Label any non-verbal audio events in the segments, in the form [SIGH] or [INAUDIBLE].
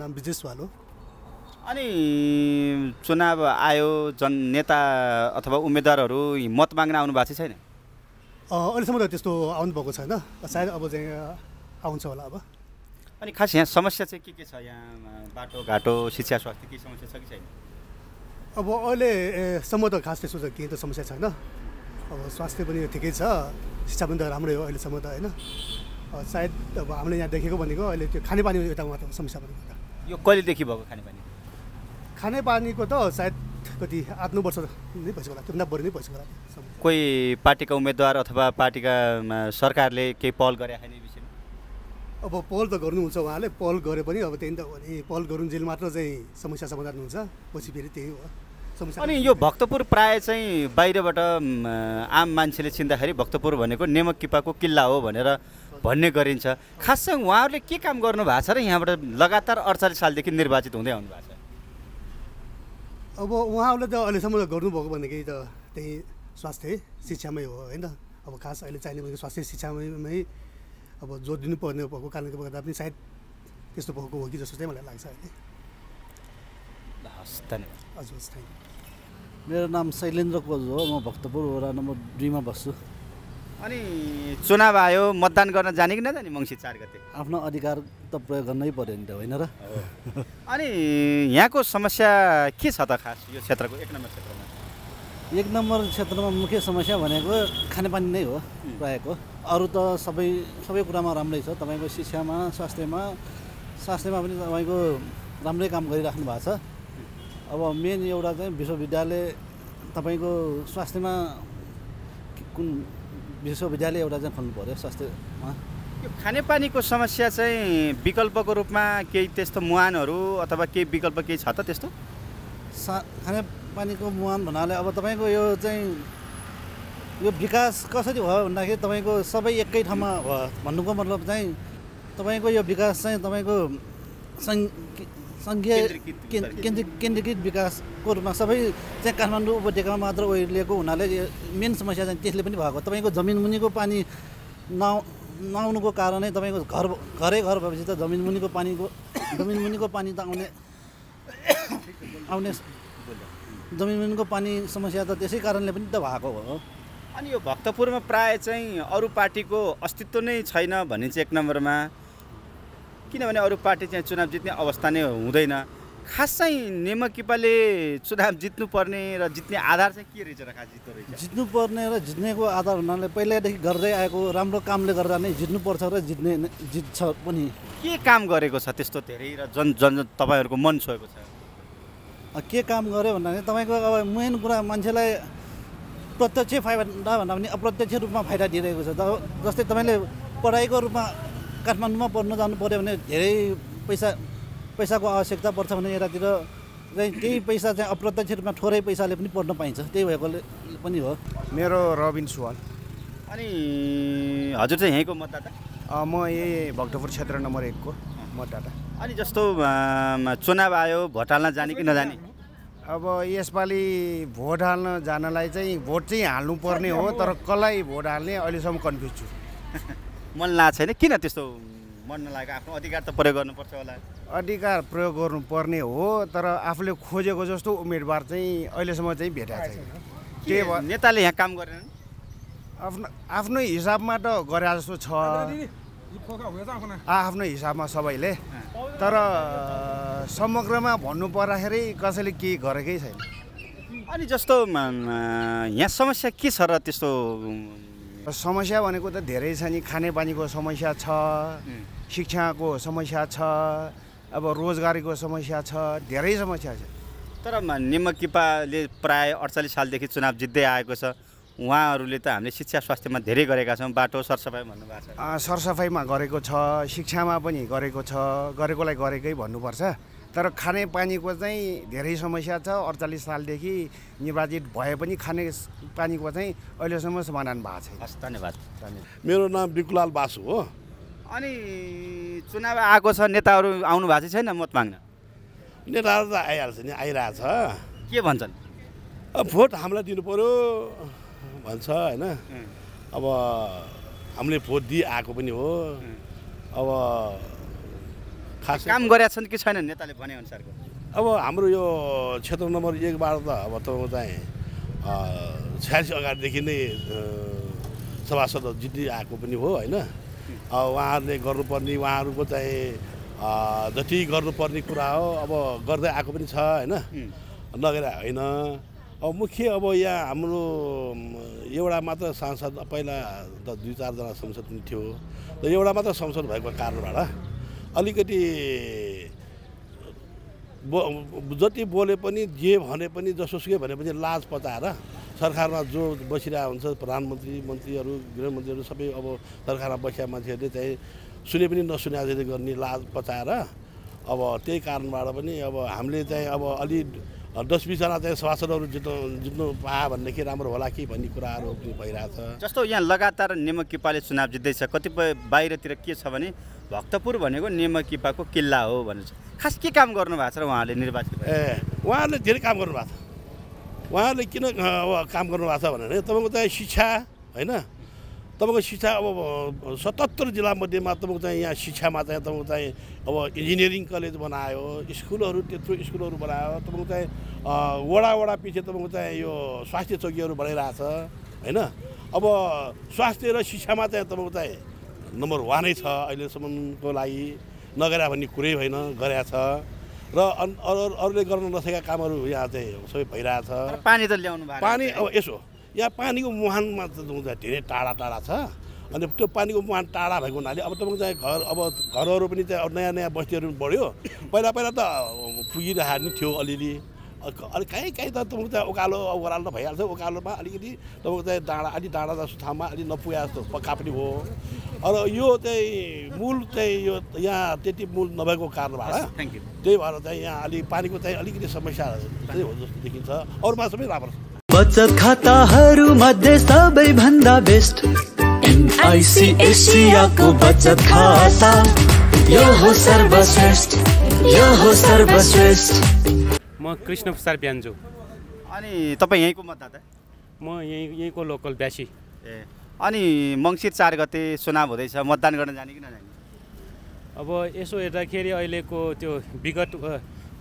नाम ब्रिजेश वाल हो अनि चुनाव आयो जन नेता अथवा उम्मेदवारहरू मत माग्न आउनु भएको छैन अहिलेसम्म त त्यस्तो भएको छैन सायद अब चाहिँ आउँछ होला अब अनि खास यहाँ समस्या चाहिँ के के छ यहाँ बाटोघाटो शिक्षा स्वास्थ्य के समस्या छ कि छैन अब अहिलेसम्म त खास त्यस्तो केही त समस्या छैन अब स्वास्थ्य पनि ठिकै छ शिक्षा पनि त राम्रै हो अहिलेसम्म त होइन सायद अब हामीले यहाँ देखेको भनेको अहिले त्यो खानेपानी उहाँ त समस्या भनेको यो कहिलेदेखि भएको खानेपानी खानेपानीको त सायद कति आठ नौ वर्ष नै भइसक्यो होला त्योभन्दा बढी नै भइसक्यो होला कोही पार्टीका उम्मेदवार अथवा पार्टीका सरकारले केही पहल गरे खाने विषयमा अब पहल त गर्नुहुन्छ उहाँले पहल गरे पनि अब त्यही त हो नि पहल गर्नु जेल मात्र चाहिँ समस्या समाधान हुन्छ पछि फेरि त्यही हो अनि यो भक्तपुर प्राय चाहिँ बाहिरबाट आम मान्छेले चिन्दाखेरि भक्तपुर भनेको नेमक किपाको किल्ला हो भनेर भन्ने गरिन्छ खाससँग उहाँहरूले के काम गर्नु भएको छ र यहाँबाट लगातार अडचालिस सालदेखि निर्वाचित हुँदै आउनु भएको छ अब उहाँहरूले त अहिलेसम्म गर्नुभएको भनेकै त त्यही स्वास्थ्य शिक्षामै हो होइन अब खास अहिले चाहिने भनेको स्वास्थ्य शिक्षामै अब जोड दिनुपर्ने भएको कारणले गर्दा पनि सायद त्यस्तो भएको हो कि जस्तो चाहिँ मलाई लाग्छ अहिले हस् धन्यवाद हजुर मेरो नाम शैलेन्द्र कोज हो म भक्तपुर वडा नम्बर दुईमा बस्छु अनि चुनाव आयो मतदान गर्न जाने कि नजाने मङ्सिर चार गते आफ्नो अधिकार त प्रयोग गर्नै पर्यो नि त होइन र अनि यहाँको समस्या के छ त खास यो क्षेत्रको एक नम्बर क्षेत्रमा एक नम्बर क्षेत्रमा मुख्य समस्या भनेको खानेपानी नै हो प्रायःको अरू त सबै सबै कुरामा राम्रै छ तपाईँको शिक्षामा स्वास्थ्यमा स्वास्थ्यमा पनि तपाईँको राम्रै काम गरिराख्नु भएको छ अब मेन एउटा चाहिँ विश्वविद्यालय तपाईँको स्वास्थ्यमा कुन विश्वविद्यालय एउटा चाहिँ खोल्नु पऱ्यो स्वास्थ्यमा यो खानेपानीको समस्या चाहिँ विकल्पको रूपमा केही त्यस्तो मुहानहरू अथवा केही विकल्प केही छ त त्यस्तो सा खानेपानीको मुहान भन्नाले अब तपाईँको यो चाहिँ यो विकास कसरी भयो भन्दाखेरि तपाईँको सबै एकै ठाउँमा भयो भन्नुको मतलब चाहिँ तपाईँको यो विकास चाहिँ तपाईँको सङ्घ सङ्घीय केन्द्रित केन्द्रीकृत विकासको रूपमा सबै चाहिँ काठमाडौँ उपत्यकामा मात्र ओहिरिएको हुनाले मेन समस्या चाहिँ त्यसले पनि भएको तपाईँको जमिन मुनिको पानी नआउ नआउनुको कारणै तपाईँको घर घरै घर भएपछि त जमिन मुनिको पानीको [COUGHS] जमिन मुनिको पानी त आउने [COUGHS] आउने जमिन मुनिको पानी समस्या त त्यसै कारणले पनि त भएको हो अनि यो भक्तपुरमा प्रायः चाहिँ अरू पार्टीको अस्तित्व नै छैन भने चाहिँ एक नम्बरमा किनभने अरू पार्टी चाहिँ चुनाव जित्ने अवस्था नै हुँदैन खास चाहिँ नेमकिपाले चुनाव जित्नुपर्ने र जित्ने आधार चाहिँ के रहेछ र खास जित्दो रहेछ जित्नुपर्ने र जित्नेको आधार हुनाले पहिल्यैदेखि गर्दै आएको राम्रो कामले गर्दा नै जित्नुपर्छ र जित्ने जित्छ पनि के काम गरेको छ त्यस्तो धेरै र जन जन तपाईँहरूको मन छोएको छ के काम गर्यो भन्दाखेरि तपाईँको अब मेन कुरा मान्छेलाई प्रत्यक्ष फाइदा भन्दा पनि अप्रत्यक्ष रूपमा फाइदा दिइरहेको छ जस्तै तपाईँले पढाइको रूपमा काठमाडौँमा पढ्न जानु पऱ्यो भने धेरै पैसा पैसाको आवश्यकता पर्छ भने यतातिर चाहिँ त्यही पैसा चाहिँ अप्रत्यक्ष रूपमा थोरै पैसाले पनि पढ्न पाइन्छ त्यही भएकोले पनि हो मेरो रबिन सुवाल अनि हजुर चाहिँ यहीँको मतदाता म यही भक्तपुर क्षेत्र नम्बर एकको मतदाता अनि जस्तो चुनाव आयो भोट हाल्न जाने कि नजाने अब यसपालि भोट हाल्न जानलाई चाहिँ भोट चाहिँ हाल्नुपर्ने हो तर कसलाई भोट हाल्ने अहिलेसम्म कन्फ्युज छु [LAUGHS] मन लागेको छैन किन त्यस्तो मन नलागेको आफ्नो अधिकार त प्रयोग गर्नुपर्छ होला अधिकार प्रयोग गर्नुपर्ने हो तर आफूले खोजेको जस्तो उम्मेदवार चाहिँ अहिलेसम्म चाहिँ भेटाएको छैन के भयो नेताले यहाँ काम गरेन आफ्नो आफ्नो हिसाबमा त गरे जस्तो छ आफ्नो हिसाबमा सबैले तर समग्रमा भन्नु पर्दाखेरि कसैले के गरेकै छैन अनि जस्तो यहाँ समस्या के छ र त्यस्तो समस्या भनेको त धेरै छ नि खानेपानीको समस्या छ शिक्षाको समस्या छ अब रोजगारीको समस्या छ धेरै समस्या छ तर निमकिपाले प्राय अडचालिस सालदेखि चुनाव जित्दै आएको छ उहाँहरूले त हामीले शिक्षा स्वास्थ्यमा धेरै गरेका छौँ बाटो सरसफाइ भन्नुभएको छ सरसफाइमा गरेको छ शिक्षामा पनि गरेको छ गरेकोलाई गरेकै भन्नुपर्छ तर खाने पानीको चाहिँ धेरै समस्या छ अडचालिस सालदेखि निर्वाचित भए पनि खाने पानीको चाहिँ अहिलेसम्म समाधान भएको छ हस् धन्यवाद धन्यवाद मेरो नाम बिकुलाल बासु हो अनि चुनाव आएको छ नेताहरू आउनु भएको छैन मत माग्न नेताहरू त आइहाल्छ नि आइरहेछ के भन्छन् अब भोट हामीलाई दिनु पऱ्यो भन्छ होइन अब हामीले भोट दिइआएको पनि हो अब खास काम गरेका छन् कि छैनन् नेताले भनेअनुसारको अब हाम्रो यो क्षेत्र नम्बर एकबाट त अब तपाईँको चाहिँ छयासी अगाडिदेखि नै सभासद जित्दै आएको पनि हो होइन उहाँहरूले गर्नुपर्ने उहाँहरूको चाहिँ जति गर्नुपर्ने कुरा हो अब गर्दै आएको पनि छ होइन नगरे होइन अब मुख्य अब यहाँ हाम्रो एउटा मात्र सांसद पहिला त दुई चारजना सांसद पनि थियो र एउटा मात्र संसद भएको कारणबाट अलिकति बो जति बोले पनि जे भने पनि जसोसुकै भने पनि लाज पचाएर सरकारमा जो बसिरहेको हुन्छ प्रधानमन्त्री मन्त्रीहरू गृहमन्त्रीहरू सबै अब सरकारमा बसेका मान्छेहरूले चाहिँ सुने पनि नसुने गर्ने लाज पचाएर अब त्यही कारणबाट पनि अब हामीले चाहिँ अब अलि दस बिसजना चाहिँ सभासदहरू जित्नु जित्नु पायो भनेदेखि राम्रो होला कि भन्ने कुराहरू भइरहेछ जस्तो यहाँ लगातार नेमकिपाले चुनाव जित्दैछ कतिपय बाहिरतिर के छ भने भक्तपुर भनेको नेमकिपाको किल्ला हो भनेर खास के काम गर्नुभएको छ र उहाँले निर्वाचित ए उहाँहरूले धेरै काम गर्नुभएको छ उहाँहरूले किन अब काम गर्नुभएको छ भनेर तपाईँको चाहिँ शिक्षा होइन तपाईँको शिक्षा अब सतहत्तर जिल्लामध्येमा तपाईँको चाहिँ यहाँ शिक्षामा चाहिँ तपाईँको चाहिँ अब इन्जिनियरिङ कलेज बनायो स्कुलहरू त्यत्रो स्कुलहरू बनायो तपाईँको चाहिँ वडा वडा पछि तपाईँको चाहिँ यो स्वास्थ्य चौकीहरू बनाइरहेछ होइन अब स्वास्थ्य र शिक्षामा चाहिँ तपाईँको चाहिँ नम्बर वानै छ अहिलेसम्मको लागि नगरा भन्ने कुरै होइन गरेका छ र अरू अरूले गर्न नसकेका कामहरू यहाँ चाहिँ सबै भइरहेछ पानी त ल्याउनु पानी अब यसो यहाँ पानीको मुहानमा जाउँदा धेरै टाढा टाढा छ अनि त्यो पानीको मुहान टाढा भएको हुनाले अब तपाईँको चाहिँ घर अब घरहरू पनि चाहिँ नयाँ नयाँ बस्तीहरू पनि बढ्यो पहिला पहिला त पुगिरहेको नि थियो अलिअलि अलिक काहीँ कहीँ त तपाईँको चाहिँ उकालो ओह्रालो त भइहाल्छ उकालोमा अलिकति तपाईँको चाहिँ डाँडा अलिक डाँडा जस्तो ठाउँमा अलिक नपुगे जस्तो पक्का पनि हो र यो चाहिँ मूल चाहिँ यो यहाँ त्यति मूल नभएको कारणबाट त्यही भएर चाहिँ यहाँ अलिक पानीको चाहिँ अलिकति समस्या हो जस्तो देखिन्छ अरूमा सबै राम्रो छ बचत खाताहरू मध्ये सबैभन्दा बेस्ट एनआइसिएसियाको बचत खाता यो हो सर्वश्रेष्ठ यो हो सर्वश्रेष्ठ म कृष्ण प्रसाद ब्यान्जो अनि तपाईँ यहीँको मतदाता म यहीँ यहीँको लोकल ब्यासी ए अनि मङ्सिर चार गते चुनाव हुँदैछ मतदान गर्न जाने कि नजाने अब यसो हेर्दाखेरि अहिलेको त्यो विगत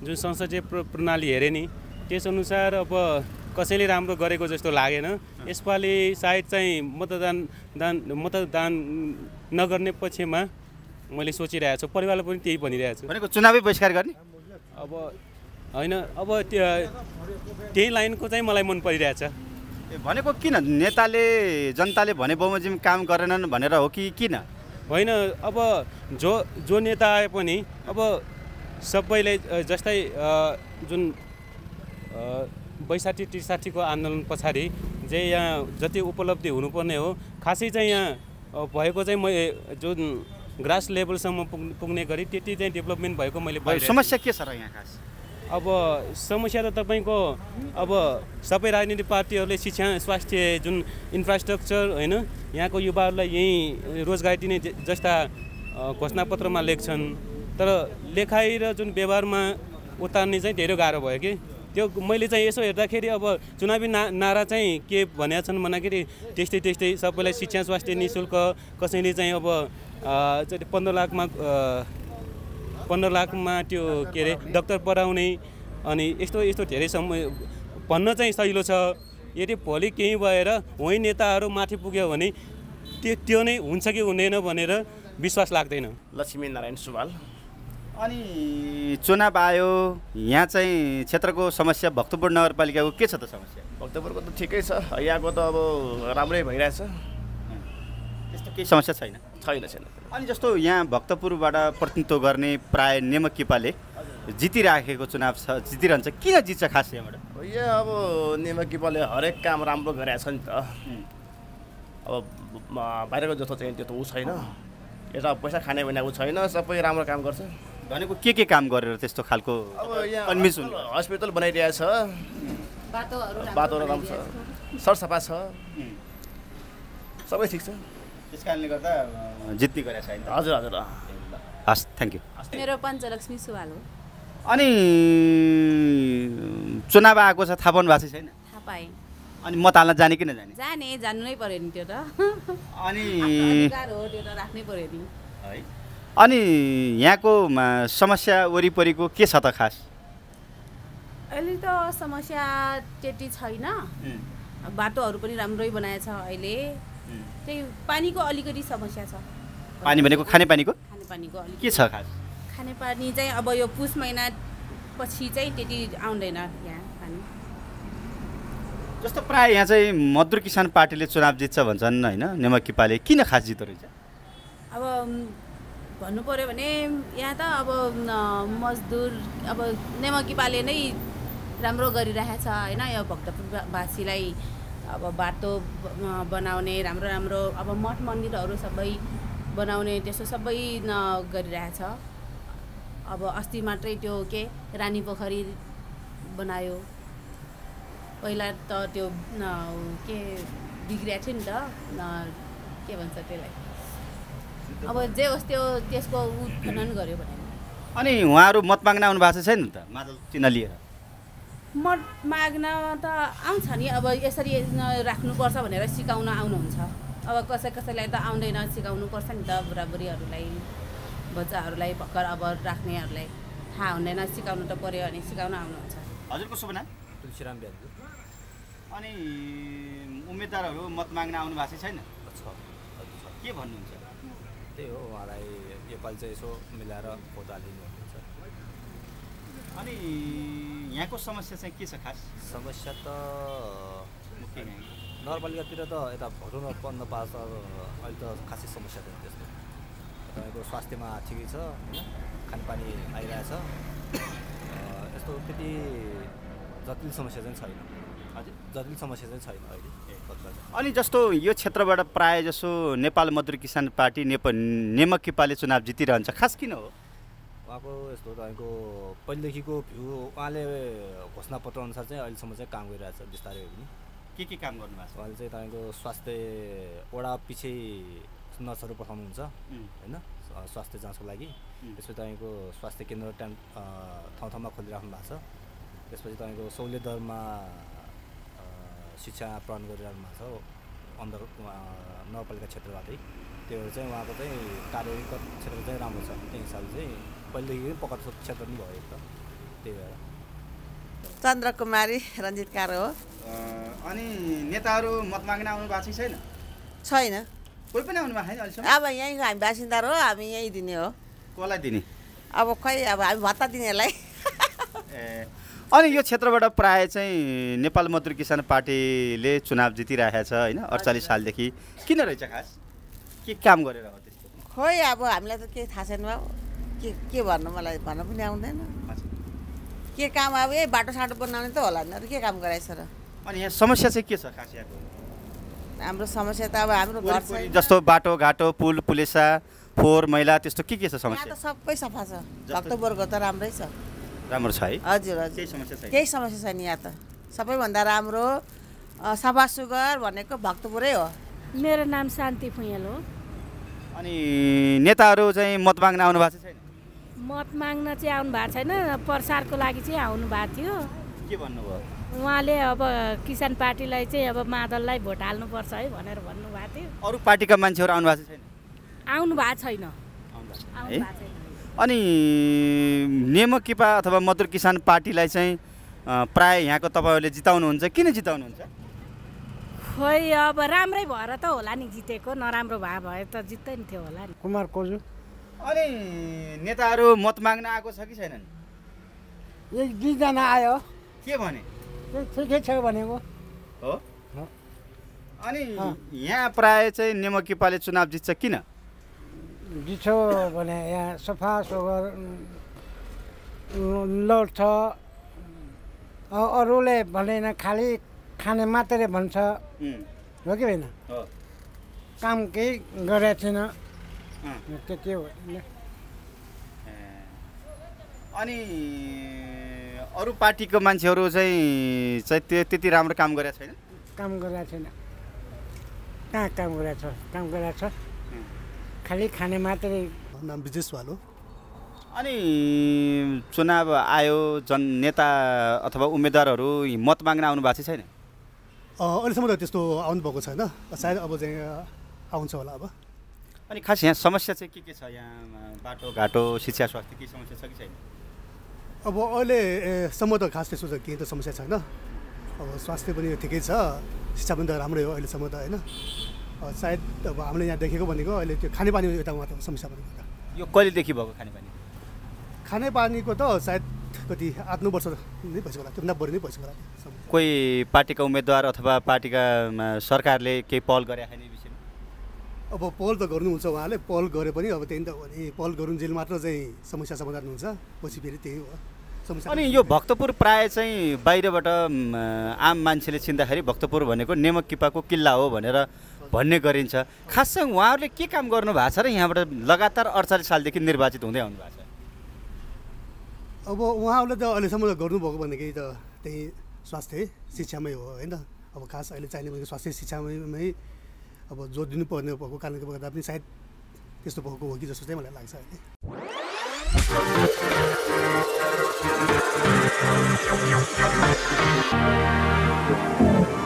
जुन संसदीय प्रणाली हेरेँ नि त्यसअनुसार अब कसैले राम्रो गरेको जस्तो लागेन यसपालि सायद चाहिँ मतदान दान मतदान नगर्ने पक्षमा मैले सोचिरहेको छु परिवारलाई पनि त्यही भनिरहेको छु भनेको चुनावी बहिष्कार गर्ने अब होइन अब त्यो त्यही लाइनको चाहिँ मलाई मन परिरहेछ भनेको किन नेताले जनताले भने बमोजिम काम गरेनन् भनेर हो कि किन होइन अब जो जो नेता आए पनि अब सबैले जस्तै जुन बैसाठी त्रिसाठीको आन्दोलन पछाडि चाहिँ यहाँ जति उपलब्धि हुनुपर्ने हो खासै चाहिँ यहाँ भएको चाहिँ मैले जुन ग्रास लेभलसम्म पुग् पुग्ने गरी त्यति चाहिँ डेभलपमेन्ट भएको मैले समस्या के छ र यहाँ खास अब समस्या त तपाईँको अब सबै राजनीतिक पार्टीहरूले शिक्षा स्वास्थ्य जुन इन्फ्रास्ट्रक्चर होइन यहाँको युवाहरूलाई यहीँ रोजगारी दिने जस्ता घोषणापत्रमा लेख्छन् तर लेखाइ र जुन व्यवहारमा उतार्ने चाहिँ धेरै गाह्रो भयो कि त्यो मैले चाहिँ यसो हेर्दाखेरि अब चुनावी ना नारा चाहिँ के भनेको छन् भन्दाखेरि त्यस्तै त्यस्तै सबैलाई शिक्षा स्वास्थ्य नि शुल्क कसैले चाहिँ अब पन्ध्र लाखमा पन्ध्र लाखमा त्यो के अरे डक्टर पढाउने अनि यस्तो यस्तो धेरै समय भन्न चाहिँ सजिलो छ यदि भोलि केही भएर होइन नेताहरू माथि पुग्यो भने त्यो त्यो नै हुन्छ कि हुँदैन भनेर विश्वास लाग्दैन लक्ष्मीनारायण सुवाल अनि चुनाव आयो यहाँ चाहिँ क्षेत्रको समस्या भक्तपुर नगरपालिकाको के छ त समस्या भक्तपुरको त ठिकै छ यहाँको त अब राम्रै भइरहेछ त्यस्तो केही समस्या छैन छैन छैन अनि जस्तो यहाँ भक्तपुरबाट प्रतिनिधित्व गर्ने प्राय नेमक किपाले जितिराखेको चुनाव छ जितिरहन्छ किन जित्छ खास यहाँबाट यहाँ अब नेमक किपाले हरेक काम राम्रो गरेका छ नि त अब बाहिरको जस्तो चाहिँ त्यो त ऊ छैन यता पैसा खाने भने ऊ छैन सबै राम्रो काम गर्छ भनेको के के काम गरेर त्यस्तो खालको कन्भिन्स हुनु हस्पिटल बनाइरहेछ बाटोहरू राम्रो छ सरसफा छ सबै ठिक छ त्यस कारणले गर्दा जित्ने गरेको छ हजुर हजुर हस् थ्याङ्क यू मेरो पञ्चलक्ष्मी सुवाल हो अनि चुनाव आएको छ थाहा पाउनु भएको छैन थाहा पाएँ अनि म हाल्न जाने कि नजाने जाने जानु नै पऱ्यो नि त्यो त अनि राख्नै पऱ्यो नि है अनि यहाँको समस्या वरिपरिको के छ त खास अहिले त समस्या त्यति छैन बाटोहरू पनि राम्रै बनाएछ अहिले त्यही पानीको अलिकति समस्या छ पानी भनेको खानेपानीको खानेपानीको अलिक के छ खास खानेपानी चाहिँ अब यो पुस महिना पछि चाहिँ त्यति आउँदैन यहाँ पानी जस्तो प्राय यहाँ चाहिँ मधुर किसान पार्टीले चुनाव जित्छ भन्छन् होइन नेमकिपाले किन खास जित्दो रहेछ अब भन्नु पऱ्यो भने यहाँ त अब मजदुर अब नेमकिपाले नै राम्रो गरिरहेको छ होइन यो भक्तपुरवासीलाई अब बाटो बनाउने राम्रो राम्रो अब मठ मन्दिरहरू सबै बनाउने त्यस्तो सबै गरिरहेछ अब अस्ति मात्रै त्यो के रानी पोखरी बनायो पहिला त त्यो के बिग्रिएको थियो नि त के भन्छ त्यसलाई अब जे होस् त्यो त्यसको उत्खनन गर्यो भने अनि उहाँहरू मत माग्न आउनु भएको छैन नि त मादल चिन्ह लिएर मत माग्न त आउँछ नि अब यसरी राख्नुपर्छ भनेर सिकाउन आउनुहुन्छ अब कसै कसैलाई त आउँदैन पर्छ नि त बुढाबुढीहरूलाई बच्चाहरूलाई भर्खर अब राख्नेहरूलाई थाहा हुँदैन सिकाउनु त पऱ्यो भने सिकाउन आउनुहुन्छ हजुरको शुभ तुलसीराम बिहारी अनि उम्मेदवारहरू मत माग्न आउनु भएको छैन के भन्नुहुन्छ त्यही हो उहाँलाई योपालि चाहिँ यसो मिलाएर खोदा लिनु हुन्छ अनि यहाँको समस्या चाहिँ के छ खास समस्या त नगरपालिकातिर त यता भटौँ नपाल त अहिले त खासै समस्या छैन त्यस्तो तपाईँको स्वास्थ्यमा ठिकै छ होइन खानेपानी आइरहेछ यस्तो त्यति जटिल समस्या चाहिँ छैन हजुर जटिल समस्या चाहिँ छैन अहिले अनि जस्तो यो क्षेत्रबाट प्राय जसो नेपाल मधुर किसान पार्टी नेप नेमकिपाले पाले चुनाव जितिरहन्छ खास किन हो उहाँको यस्तो तपाईँको पहिलेदेखिको भ्यू उहाँले घोषणापत्र अनुसार चाहिँ अहिलेसम्म चाहिँ काम गरिरहेको छ बिस्तारै पनि के के काम गर्नुभएको छ उहाँले चाहिँ तपाईँको स्वास्थ्य वडा पछि नर्सहरू पठाउनुहुन्छ होइन स्वास्थ्य जाँचको लागि त्यसपछि तपाईँको स्वास्थ्य केन्द्र टाइम ठाउँ ठाउँमा खोलिराख्नु भएको छ त्यसपछि तपाईँको सहुलियत दरमा शिक्षा प्रदान गरिरहनु भएको छ अन्तर नगरपालिका क्षेत्रबाटै त्यो चाहिँ उहाँको चाहिँ कार्य क्षेत्र चाहिँ राम्रो छ त्यही हिसाबले चाहिँ पहिलेदेखि पकड क्षेत्र पनि भयो छ त्यही भएर चन्द्र कुमारी रञ्जित कारो हो अनि नेताहरू मत माग्न आउनु भएको छैन छैन कोही पनि आउनु भएको छैन अब यहीँको हामी बासिन्दा हो हामी यहीँ दिने हो कसलाई दिने अब खै अब हामी भत्ता दिनेहरूलाई ए अनि यो क्षेत्रबाट प्राय चाहिँ नेपाल मजदुर किसान पार्टीले चुनाव जितिरहेको छ होइन अडचालिस सालदेखि किन रहेछ खास के काम गरेर हो त्यस्तो खोइ अब हामीलाई त केही थाहा छैन बाबु के के भन्नु मलाई भन्न पनि आउँदैन के काम अब यही बाटो साटो बनाउने त होला नि के काम गराएछ र अनि यहाँ समस्या चाहिँ के छ खास हाम्रो समस्या त अब हाम्रो घर जस्तो बाटोघाटो पुल पुलेसा फोहोर मैला त्यस्तो के के छ समस्या सबै सफा छ भक्तपुरको त राम्रै छ राम्रो छ है हजुर हजुर केही समस्या छैन यहाँ त सबैभन्दा राम्रो सफा सुगर भनेको भक्तपुरै हो मेरो नाम शान्ति फुयल हो अनि नेताहरू चाहिँ मत माग्न आउनु भएको छैन मत माग्न चाहिँ आउनु भएको छैन प्रसारको लागि चाहिँ आउनु भएको थियो के भन्नुभयो उहाँले अब किसान पार्टीलाई चाहिँ अब मादललाई भोट हाल्नुपर्छ है भनेर भन्नुभएको थियो अरू पार्टीका मान्छेहरू आउनु भएको छैन आउनु भएको छैन अनि नेमकिपा अथवा मधुर किसान पार्टीलाई चाहिँ प्राय यहाँको तपाईँहरूले जिताउनुहुन्छ किन जिताउनुहुन्छ खोइ अब राम्रै भएर त होला नि जितेको नराम्रो भए भए त जित्दै थियो होला नि कुमार कोजु अनि नेताहरू मत माग्न आएको छ कि छैनन् एक दुईजना आयो के भने ठिकै छ भनेको हो अनि यहाँ प्राय चाहिँ नेमकिपाले चुनाव जित्छ किन बिछो भने यहाँ सफा सोगर लोट्छ अरूले भन्दैन खालि खाने मात्रै भन्छ हो कि होइन काम केही गरेको छैन त्यति हो अनि अरू पार्टीको मान्छेहरू चाहिँ चाहिँ त्यो त्यति राम्रो काम गरेको छैन काम गरेको छैन कहाँ काम गरेको छ काम गरेको छ खालि खाने मात्रै नाम ब्रिजेश अनि चुनाव आयो जन नेता अथवा उम्मेदवारहरू मत माग्न आउनु भएको छैन अहिलेसम्म त त्यस्तो भएको छैन सायद अब चाहिँ आउँछ होला अब अनि खास यहाँ समस्या चाहिँ के के छ यहाँ बाटोघाटो शिक्षा स्वास्थ्य के समस्या छ कि छैन अब अहिलेसम्म त खास त्यस्तो त केही त समस्या छैन अब स्वास्थ्य पनि ठिकै छ शिक्षा पनि त राम्रै हो अहिलेसम्म त होइन सायद अब हामीले यहाँ देखेको भनेको अहिले त्यो खानेपानी एउटा मात्र समस्या भनेको त यो कहिलेदेखि भएको खानेपानी खानेपानीको त सायद कति आठ नौ वर्ष नै भइसक्यो होला त्योभन्दा बढी नै भइसक्यो होला कोही पार्टीका उम्मेदवार अथवा पार्टीका सरकारले केही पहल गरे खाने विषयमा अब पहल त गर्नुहुन्छ उहाँले पहल गरे पनि अब त्यही त पहल गरौँ जेल मात्र चाहिँ समस्या समाधान हुन्छ पछि फेरि त्यही हो अनि यो भक्तपुर प्राय चाहिँ बाहिरबाट आम मान्छेले चिन्दाखेरि भक्तपुर भनेको नेमक किपाको किल्ला हो भनेर भन्ने गरिन्छ चाहिँ उहाँहरूले के काम गर्नु भएको छ र यहाँबाट लगातार अडचालिस सालदेखि निर्वाचित हुँदै आउनु भएको छ अब उहाँहरूले त अहिलेसम्म गर्नुभएको भनेकै त त्यही स्वास्थ्य शिक्षामै हो होइन अब खास अहिले चाहिने भनेको स्वास्थ्य शिक्षामै अब जोड दिनुपर्ने भएको कारणले गर्दा पनि सायद त्यस्तो भएको हो कि जस्तो चाहिँ मलाई लाग्छ अहिले Thank you.